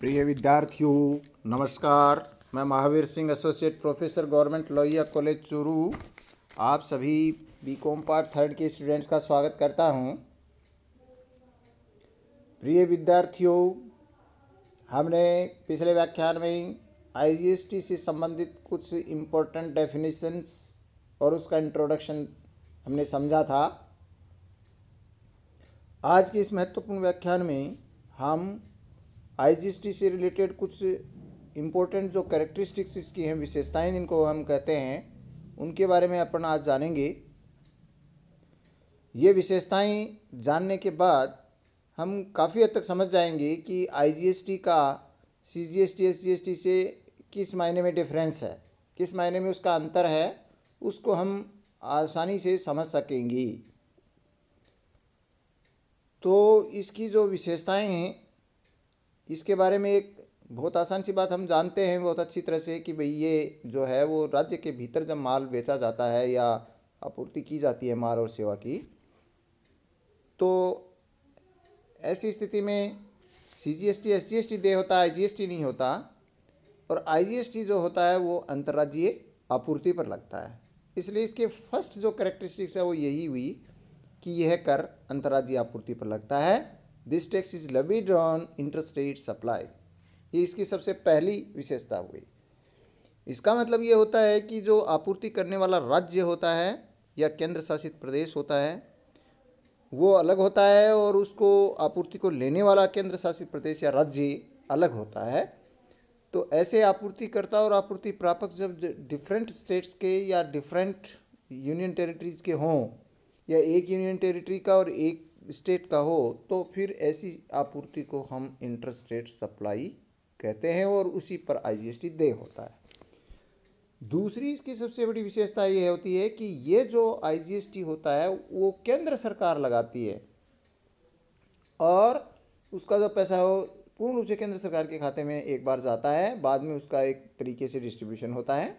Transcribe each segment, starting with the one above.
प्रिय विद्यार्थियों नमस्कार मैं Mahavir Singh associate professor government Lohia college Churu आप सभी बीकॉम पार्ट थर्ड के स्टूडेंट्स का स्वागत करता हूं प्रिय विद्यार्थियों हमने पिछले व्याख्यान में आईजीएसटी से संबंधित कुछ इम्पोर्टेंट डेफिनेशंस और उसका इंट्रोडक्शन हमने समझा था आज के इस महत्वपूर्ण व्याख्यान में हम आईजीएसटी से रिलेटेड कुछ इम्पोर्टेंट जो कैरेक्टरिस्टिक्स इसकी हैं विशेषताएं जिनको हम कहते हैं उनके बारे में अपन आज जानेंगे ये विशेषताएं जानने के बाद हम काफ़ी हद तक समझ जाएंगे कि आईजीएसटी का सीजीएसटी एसजीएसटी से किस मायने में डिफरेंस है किस मायने में उसका अंतर है उसको हम आसानी से समझ सकेंगी तो इसकी जो विशेषताएं हैं इसके बारे में एक बहुत आसान सी बात हम जानते हैं बहुत अच्छी तरह से कि भाई ये जो है वो राज्य के भीतर जब माल बेचा जाता है या आपूर्ति की जाती है माल और सेवा की तो ऐसी स्थिति में C G S T S G S T दे होता है आई जी एस टी नहीं होता और आई जी एस टी जो होता है वो अंतर्राज्यीय आपूर्ति पर लगता है इसलिए इसके फर्स्ट जो करेक्टरिस्टिक्स है वो यही हुई कि यह कर अंतर्राज्यीय आपूर्ति पर लगता है this tax is levied on interstate supply ये इसकी सबसे पहली विशेषता हुई इसका मतलब ये होता है कि जो आपूर्ति करने वाला राज्य होता है या केंद्र शासित प्रदेश होता है वो अलग होता है और उसको आपूर्ति को लेने वाला केंद्र शासित प्रदेश या राज्य अलग होता है तो ऐसे आपूर्तिकर्ता और आपूर्ति प्रापक जब डिफरेंट स्टेट्स के या डिफरेंट यूनियन टेरिटरीज के हों या एक यूनियन टेरिटरी का और एक स्टेट का हो तो फिर ऐसी आपूर्ति को हम इंटर स्टेट सप्लाई कहते हैं और उसी पर आईजीएसटी दे होता है दूसरी इसकी सबसे बड़ी विशेषता ये होती है कि ये जो आईजीएसटी होता है वो केंद्र सरकार लगाती है और उसका जो पैसा हो पूर्ण रूप से केंद्र सरकार के खाते में एक बार जाता है बाद में उसका एक तरीके से डिस्ट्रीब्यूशन होता है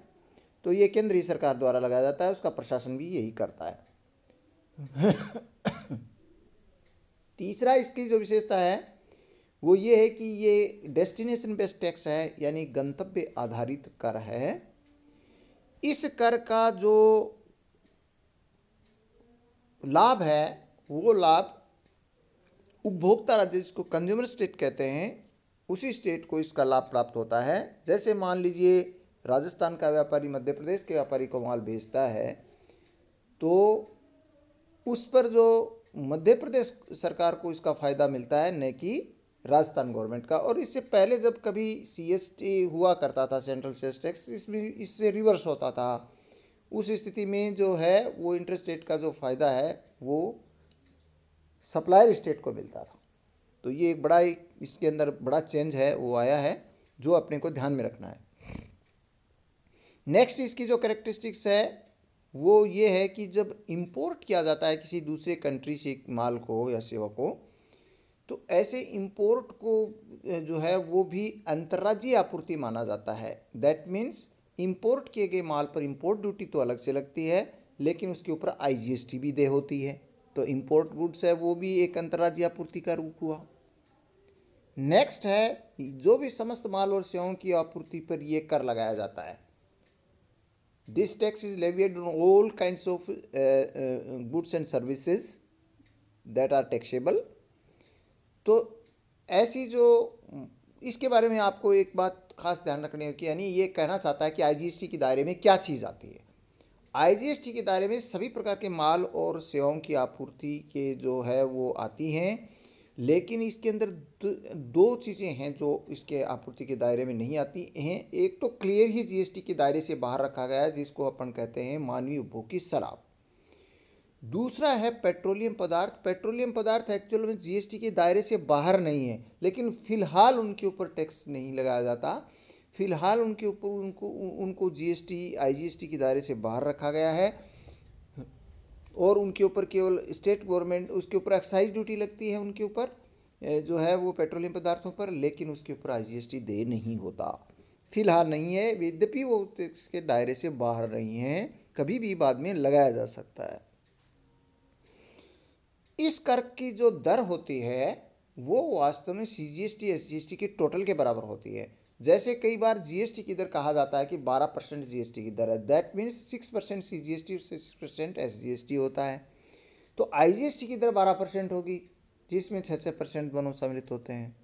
तो ये केंद्रीय सरकार द्वारा लगाया जाता है उसका प्रशासन भी यही करता है तीसरा इसकी जो विशेषता है वो ये है कि ये डेस्टिनेशन बेस्ड टैक्स है यानी गंतव्य आधारित कर है इस कर का जो लाभ है वो लाभ उपभोक्ता राज्य जिसको कंज्यूमर स्टेट कहते हैं उसी स्टेट को इसका लाभ प्राप्त होता है जैसे मान लीजिए राजस्थान का व्यापारी मध्य प्रदेश के व्यापारी को माल भेजता है तो उस पर जो मध्य प्रदेश सरकार को इसका फ़ायदा मिलता है न कि राजस्थान गवर्नमेंट का और इससे पहले जब कभी सीएसटी हुआ करता था सेंट्रल सेस टैक्स इसमें इससे रिवर्स होता था उस स्थिति में जो है वो इंटरेस्ट रेट का जो फ़ायदा है वो सप्लायर स्टेट को मिलता था तो ये एक बड़ा इसके अंदर बड़ा चेंज है वो आया है जो अपने को ध्यान में रखना है नेक्स्ट इसकी जो करेक्टरिस्टिक्स है वो ये है कि जब इम्पोर्ट किया जाता है किसी दूसरे कंट्री से माल को या सेवा को तो ऐसे इम्पोर्ट को जो है वो भी अंतर्राज्यीय आपूर्ति माना जाता है दैट मीन्स इम्पोर्ट किए गए माल पर इम्पोर्ट ड्यूटी तो अलग से लगती है लेकिन उसके ऊपर आईजीएसटी भी दे होती है तो इम्पोर्ट गुड्स है वो भी एक अंतर्राज्यीय आपूर्ति का रूप हुआ नेक्स्ट है जो भी समस्त माल और सेवाओं की आपूर्ति पर ये कर लगाया जाता है This tax is levied on all kinds of uh, uh, goods and services that are taxable. तो ऐसी जो इसके बारे में आपको एक बात खास ध्यान रखनी होगी यानी ये कहना चाहता है कि आईजीएसटी के दायरे में क्या चीज़ आती है आईजीएसटी के दायरे में सभी प्रकार के माल और सेवाओं की आपूर्ति के जो है वो आती हैं लेकिन इसके अंदर दो चीज़ें हैं जो इसके आपूर्ति के दायरे में नहीं आती हैं एक तो क्लियर ही जीएसटी के दायरे से बाहर रखा गया है जिसको अपन कहते हैं मानवीय उपभोग की शराब दूसरा है पेट्रोलियम पदार्थ पेट्रोलियम पदार्थ एक्चुअल में जीएसटी के दायरे से बाहर नहीं है लेकिन फ़िलहाल उनके ऊपर टैक्स नहीं लगाया जाता फ़िलहाल उनके ऊपर उनको उनको जी एस के दायरे से बाहर रखा गया है और उनके ऊपर केवल स्टेट गवर्नमेंट उसके ऊपर एक्साइज ड्यूटी लगती है उनके ऊपर जो है वो पेट्रोलियम पदार्थों पर लेकिन उसके ऊपर आई दे नहीं होता फिलहाल नहीं है यद्यपि वो इसके दायरे से बाहर रही हैं कभी भी बाद में लगाया जा सकता है इस कर की जो दर होती है वो वास्तव में C G S T S G S T के टोटल के बराबर होती है जैसे कई बार जीएसटी की दर कहा जाता है कि 12 परसेंट जीएसटी की दर है that means 6 percent C G S T six percent S G S T होता है तो आई जी एस टी की दर 12 परसेंट होगी जिसमें छः छः परसेंट दोनों सम्मिलित होते हैं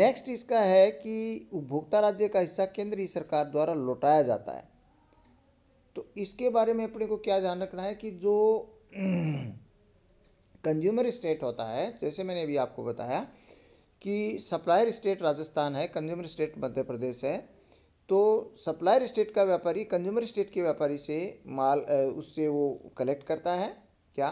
नेक्स्ट इसका है कि उपभोक्ता राज्य का हिस्सा केंद्रीय सरकार द्वारा लौटाया जाता है तो इसके बारे में अपने को क्या ध्यान रखना है कि जो कंज्यूमर स्टेट होता है जैसे मैंने अभी आपको बताया कि सप्लायर स्टेट राजस्थान है कंज्यूमर स्टेट मध्य प्रदेश है तो सप्लायर स्टेट का व्यापारी कंज्यूमर स्टेट के व्यापारी से माल उससे वो कलेक्ट करता है क्या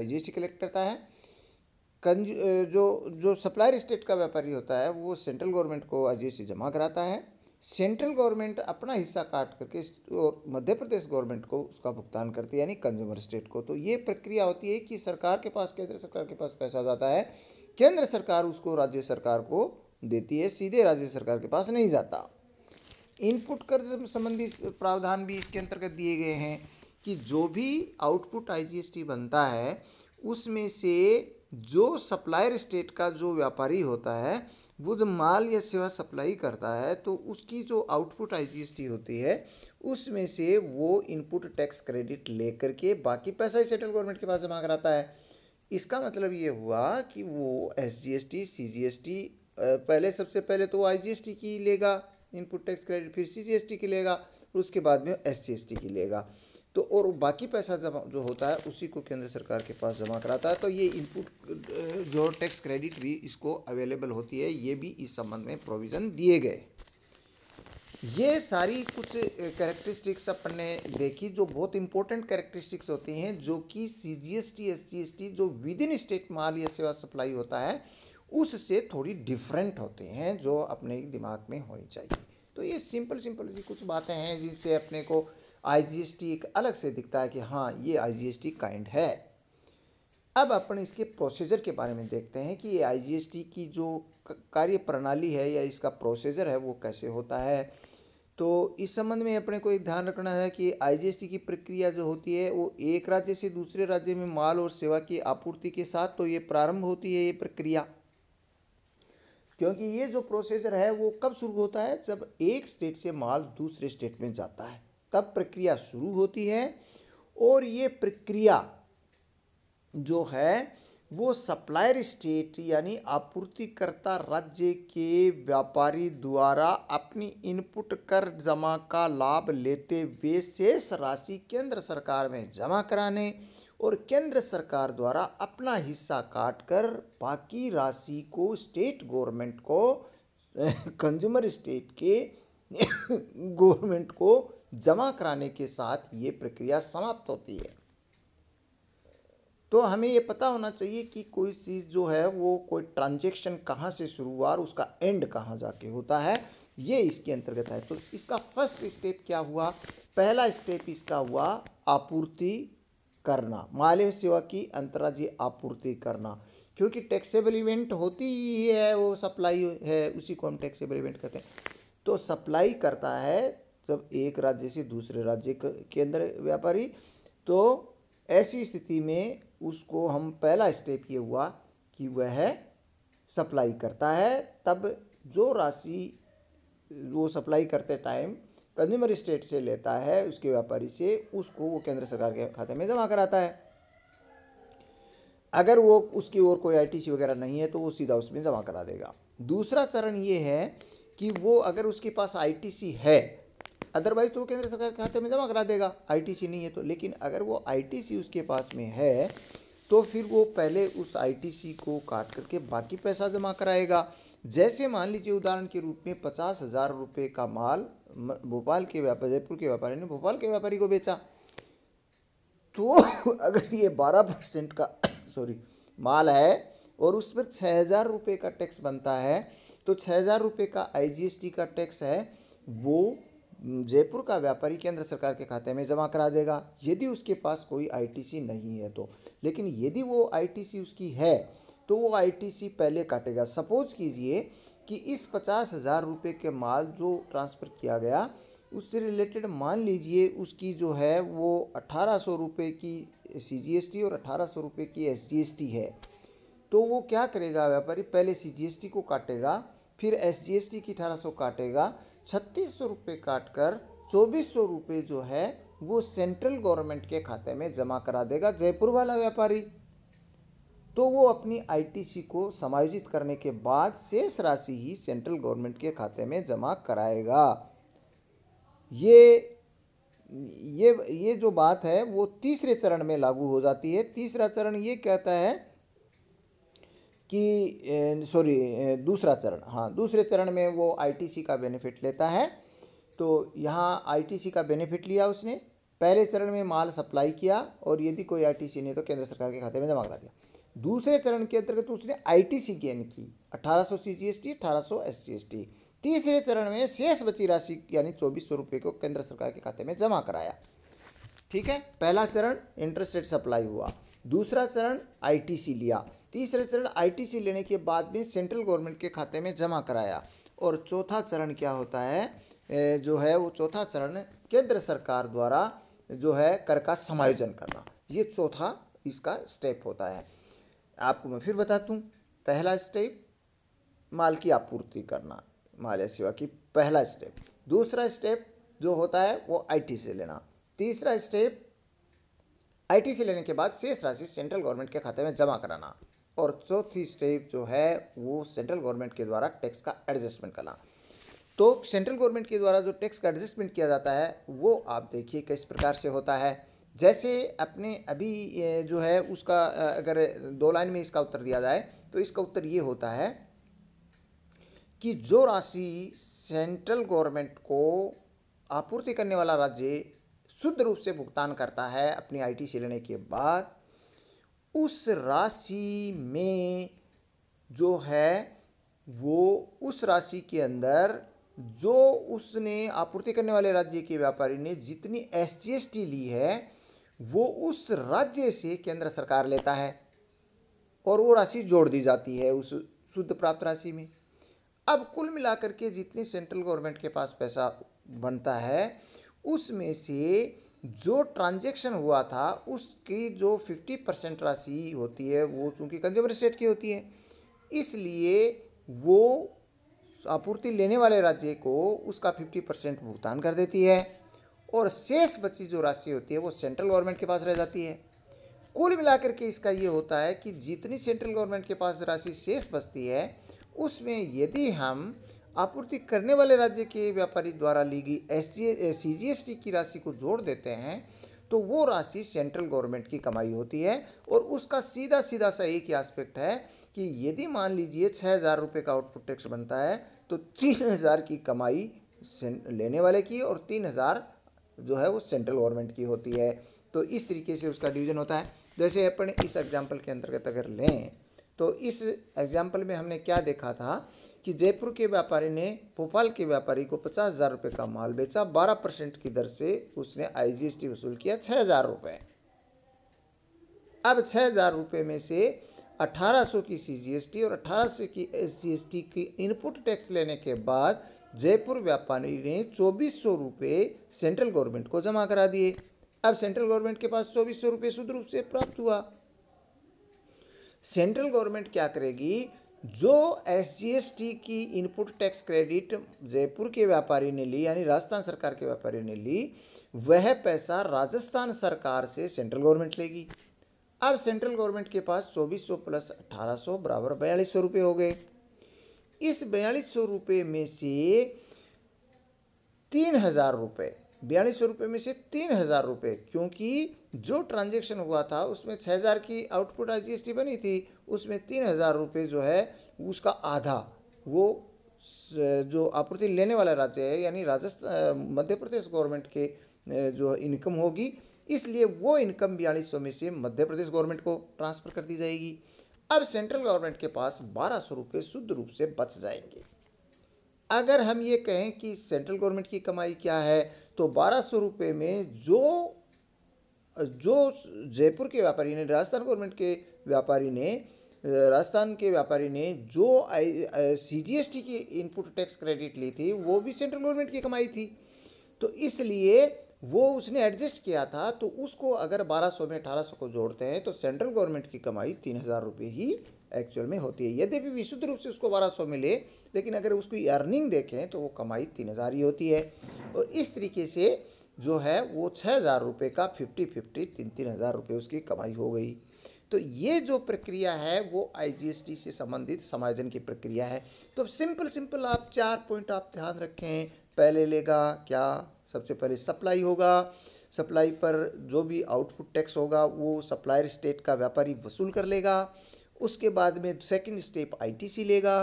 आईजीएसटी कलेक्ट करता है जो जो सप्लायर स्टेट का व्यापारी होता है वो सेंट्रल गवर्नमेंट को आईजीएसटी जमा कराता है सेंट्रल गवर्नमेंट अपना हिस्सा काट करके और मध्य प्रदेश गवर्नमेंट को उसका भुगतान करती है यानी कंज्यूमर स्टेट को तो ये प्रक्रिया होती है कि सरकार के पास केंद्र सरकार के पास पैसा जाता है केंद्र सरकार उसको राज्य सरकार को देती है सीधे राज्य सरकार के पास नहीं जाता इनपुट कर संबंधी प्रावधान भी इसके अंतर्गत दिए गए हैं कि जो भी आउटपुट आईजीएसटी बनता है उसमें से जो सप्लायर स्टेट का जो व्यापारी होता है वो जब माल या सेवा सप्लाई करता है तो उसकी जो आउटपुट आईजीएसटी होती है उसमें से वो इनपुट टैक्स क्रेडिट लेकर के बाकी पैसा ही सेंट्रल गवर्नमेंट के पास जमा कराता है इसका मतलब ये हुआ कि वो S G S T C G S T पहले सबसे पहले तो वो आई जी एस टी की लेगा इनपुट टैक्स क्रेडिट फिर सी जी एस टी की लेगा और उसके बाद में एस जी एस टी की लेगा तो और बाकी पैसा जमा जो होता है उसी को केंद्र सरकार के पास जमा कराता है तो ये इनपुट जो टैक्स क्रेडिट भी इसको अवेलेबल होती है ये भी इस संबंध में प्रोविज़न दिए गए ये सारी कुछ कैरेक्टरिस्टिक्स अपन ने देखी जो बहुत इंपॉर्टेंट कैरेक्टरिस्टिक्स होती हैं जो कि C G S T S G S T जो विद इन स्टेट माल या सेवा सप्लाई होता है उससे थोड़ी डिफरेंट होते हैं जो अपने दिमाग में होनी चाहिए तो ये सिंपल सिंपल सी कुछ बातें हैं जिनसे अपने को आई जी एस टी एक अलग से दिखता है कि हाँ ये I G S T kind है अब अपन इसके प्रोसीजर के बारे में देखते हैं कि ये आई जी एस टी की जो कार्य प्रणाली है या इसका प्रोसीजर है वो कैसे होता है तो इस संबंध में अपने को एक ध्यान रखना है कि आईजीएसटी की प्रक्रिया जो होती है वो एक राज्य से दूसरे राज्य में माल और सेवा की आपूर्ति के साथ तो ये प्रारंभ होती है ये प्रक्रिया क्योंकि ये जो प्रोसेसर है वो कब शुरू होता है जब एक स्टेट से माल दूसरे स्टेट में जाता है तब प्रक्रिया शुरू होती है और ये प्रक्रिया जो है वो सप्लायर स्टेट यानी आपूर्तिकर्ता राज्य के व्यापारी द्वारा अपनी इनपुट कर जमा का लाभ लेते हुए शेष राशि केंद्र सरकार में जमा कराने और केंद्र सरकार द्वारा अपना हिस्सा काटकर बाकी राशि को स्टेट गवर्नमेंट को कंज्यूमर स्टेट के गवर्नमेंट को जमा कराने के साथ ये प्रक्रिया समाप्त होती है तो हमें ये पता होना चाहिए कि कोई चीज़ जो है वो कोई ट्रांजेक्शन कहाँ से शुरू हुआ और उसका एंड कहाँ जाके होता है ये इसके अंतर्गत है तो इसका फर्स्ट स्टेप क्या हुआ पहला स्टेप इसका हुआ आपूर्ति करना माले सेवा की अंतराजी आपूर्ति करना क्योंकि टैक्सेबल इवेंट होती ही है वो सप्लाई है उसी को हम टैक्सेबल इवेंट कहते हैं तो सप्लाई करता है जब एक राज्य से दूसरे राज्य के अंदर व्यापारी तो ऐसी स्थिति में उसको हम पहला स्टेप ये हुआ कि वह सप्लाई करता है तब जो राशि वो सप्लाई करते टाइम कंज्यूमर स्टेट से लेता है उसके व्यापारी से उसको वो केंद्र सरकार के खाते में जमा कराता है अगर वो उसकी ओर कोई आईटीसी वगैरह नहीं है तो वो सीधा उसमें जमा करा देगा दूसरा चरण ये है कि वो अगर उसके पास आईटीसी है अदरवाइज तो वो केंद्र सरकार के खाते में जमा करा देगा आईटीसी नहीं है तो लेकिन अगर वो आईटीसी उसके पास में है तो फिर वो पहले उस आईटीसी को काट करके बाकी पैसा जमा कराएगा जैसे मान लीजिए उदाहरण के रूप में पचास हज़ार रुपये का माल भोपाल के व्यापारी जयपुर के व्यापारी ने भोपाल के व्यापारी को बेचा तो अगर ये बारह परसेंट का सॉरी माल है और उस पर छः हज़ार रुपये का टैक्स बनता है तो छः हज़ार रुपये का आईजीएसटी का टैक्स है वो जयपुर का व्यापारी केंद्र सरकार के खाते में जमा करा देगा यदि उसके पास कोई आईटीसी नहीं है तो लेकिन यदि वो आईटीसी उसकी है तो वो आईटीसी पहले काटेगा सपोज कीजिए कि इस पचास हज़ार रुपये के माल जो ट्रांसफ़र किया गया उससे रिलेटेड मान लीजिए उसकी जो है वो अठारह सौ रुपये की सी जी एस टी और अठारह सौ रुपये की एस जी एस टी है तो वो क्या करेगा व्यापारी पहले सी जी एस टी को काटेगा फिर एस जी एस टी की अठारह सौ काटेगा छत्तीस सौ रुपये काट कर चौबीस सौ रुपये जो है वो सेंट्रल गवर्नमेंट के खाते में जमा करा देगा जयपुर वाला व्यापारी तो वो अपनी आईटीसी को समायोजित करने के बाद शेष राशि ही सेंट्रल गवर्नमेंट के खाते में जमा कराएगा ये ये ये जो बात है वो तीसरे चरण में लागू हो जाती है तीसरा चरण ये कहता है कि सॉरी दूसरा चरण हाँ दूसरे चरण में वो आईटीसी का बेनिफिट लेता है तो यहाँ आईटीसी का बेनिफिट लिया उसने पहले चरण में माल सप्लाई किया और यदि कोई आईटीसी नहीं तो केंद्र सरकार के खाते में जमा करा दिया दूसरे चरण के अंतर्गत उसने आईटीसी गेन की 1800 सीजीएसटी 1800 एसजीएसटी तीसरे चरण में शेष बची राशि यानी चौबीस सौ रुपये को केंद्र सरकार के खाते में जमा कराया ठीक है पहला चरण इंटरेस्ट रेट सप्लाई हुआ दूसरा चरण आईटीसी लिया तीसरे चरण आईटीसी लेने के बाद भी सेंट्रल गवर्नमेंट के खाते में जमा कराया और चौथा चरण क्या होता है जो है वो चौथा चरण केंद्र सरकार द्वारा जो है कर का समायोजन करना ये चौथा इसका स्टेप होता है आपको मैं फिर बता दूँ पहला स्टेप माल की आपूर्ति करना माल या सेवा की पहला स्टेप दूसरा स्टेप जो होता है वो आईटी से लेना तीसरा स्टेप आईटी से लेने के बाद शेष राशि सेंट्रल गवर्नमेंट के खाते में जमा कराना और चौथी स्टेप जो है वो सेंट्रल गवर्नमेंट के द्वारा टैक्स का एडजस्टमेंट करना तो सेंट्रल गवर्नमेंट के द्वारा जो टैक्स का एडजस्टमेंट किया जाता है वो आप देखिए किस प्रकार से होता है जैसे अपने अभी जो है उसका अगर दो लाइन में इसका उत्तर दिया जाए तो इसका उत्तर ये होता है कि जो राशि सेंट्रल गवर्नमेंट को आपूर्ति करने वाला राज्य शुद्ध रूप से भुगतान करता है अपनी आईटी से लेने के बाद उस राशि में जो है वो उस राशि के अंदर जो उसने आपूर्ति करने वाले राज्य के व्यापारी ने जितनी एस जी ली है वो उस राज्य से केंद्र सरकार लेता है और वो राशि जोड़ दी जाती है उस शुद्ध प्राप्त राशि में अब कुल मिलाकर के जितने सेंट्रल गवर्नमेंट के पास पैसा बनता है उसमें से जो ट्रांजेक्शन हुआ था उसकी जो 50 परसेंट राशि होती है वो चूँकि कंज्यूमर स्टेट की होती है इसलिए वो आपूर्ति लेने वाले राज्य को उसका 50 परसेंट भुगतान कर देती है और शेष बची जो राशि होती है वो सेंट्रल गवर्नमेंट के पास रह जाती है कुल मिलाकर के इसका ये होता है कि जितनी सेंट्रल गवर्नमेंट के पास राशि शेष बचती है उसमें यदि हम आपूर्ति करने वाले राज्य के व्यापारी द्वारा ली गई एस जी की राशि को जोड़ देते हैं तो वो राशि सेंट्रल गवर्नमेंट की कमाई होती है और उसका सीधा सीधा सा एक ही आस्पेक्ट है कि यदि मान लीजिए छः हज़ार रुपये का आउटपुट टैक्स बनता है तो तीन हज़ार की कमाई लेने वाले की और तीन हज़ार जो है वो सेंट्रल गवर्नमेंट की होती है तो इस तरीके से उसका डिवीज़न होता है जैसे अपन इस एग्जाम्पल के अंतर्गत अगर लें तो इस एग्जाम्पल में हमने क्या देखा था कि जयपुर के व्यापारी ने भोपाल के व्यापारी को पचास हज़ार रुपये का माल बेचा बारह परसेंट की दर से उसने आईजीएसटी वसूल किया छः हज़ार रुपये अब छः हज़ार रुपये में से सौ की सीजीएसटी और अठारह सौ की एसजीएसटी की इनपुट टैक्स लेने के बाद जयपुर व्यापारी ने चौबीस सौ रुपये सेंट्रल गवर्नमेंट को जमा करा दिए अब सेंट्रल गवर्नमेंट के पास चौबीस सौ रुपये शुद्ध रूप से प्राप्त हुआ सेंट्रल गवर्नमेंट क्या करेगी जो एस की इनपुट टैक्स क्रेडिट जयपुर के व्यापारी ने ली यानी राजस्थान सरकार के व्यापारी ने ली वह पैसा राजस्थान सरकार से सेंट्रल गवर्नमेंट लेगी अब सेंट्रल गवर्नमेंट के पास 2400 प्लस 1800 बराबर बयालीस सौ रुपये हो गए इस बयालीस सौ रुपये में से तीन हज़ार रुपये बयालीस सौ रुपये में से तीन हज़ार रुपये क्योंकि जो ट्रांजेक्शन हुआ था उसमें छः हज़ार की आउटपुट एस टी बनी थी उसमें तीन हज़ार रुपये जो है उसका आधा वो जो आपूर्ति लेने वाला राज्य है यानी राजस्थान मध्य प्रदेश गवर्नमेंट के जो इनकम होगी इसलिए वो इनकम बयालीस सौ में से मध्य प्रदेश गवर्नमेंट को ट्रांसफ़र कर दी जाएगी अब सेंट्रल गवर्नमेंट के पास बारह सौ रुपये शुद्ध रूप से बच जाएंगे अगर हम ये कहें कि सेंट्रल गवर्नमेंट की कमाई क्या है तो बारह सौ रुपये में जो जो जयपुर के व्यापारी ने राजस्थान गवर्नमेंट के व्यापारी ने राजस्थान के व्यापारी ने जो I C G S T की इनपुट टैक्स क्रेडिट ली थी वो भी सेंट्रल गवर्नमेंट की कमाई थी तो इसलिए वो उसने एडजस्ट किया था तो उसको अगर 1200 में 1800 को जोड़ते हैं तो सेंट्रल गवर्नमेंट की कमाई तीन हज़ार रुपये ही एक्चुअल में होती है यद्यपि विशुद्ध रूप से उसको 1200 मिले लेकिन अगर उसकी अर्निंग देखें तो वो कमाई तीन हज़ार ही होती है और इस तरीके से जो है वो छः हज़ार रुपये का फिफ्टी फिफ्टी तीन तीन हज़ार रुपये उसकी कमाई हो गई तो ये जो प्रक्रिया है वो आईजीएसटी से संबंधित समायोजन की प्रक्रिया है तो सिंपल सिंपल आप चार पॉइंट आप ध्यान रखें पहले लेगा क्या सबसे पहले सप्लाई होगा सप्लाई पर जो भी आउटपुट टैक्स होगा वो सप्लायर स्टेट का व्यापारी वसूल कर लेगा उसके बाद में सेकंड स्टेप आईटीसी लेगा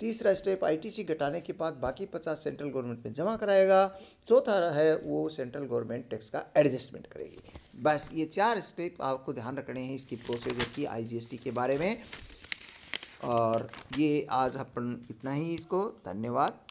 तीसरा स्टेप आईटीसी घटाने के बाद बाकी पचास सेंट्रल गवर्नमेंट में जमा कराएगा चौथा है वो सेंट्रल गवर्नमेंट टैक्स का एडजस्टमेंट करेगी बस ये चार स्टेप आपको ध्यान रखने हैं इसकी प्रोसीजर की आईजीएसटी के बारे में और ये आज अपन इतना ही इसको धन्यवाद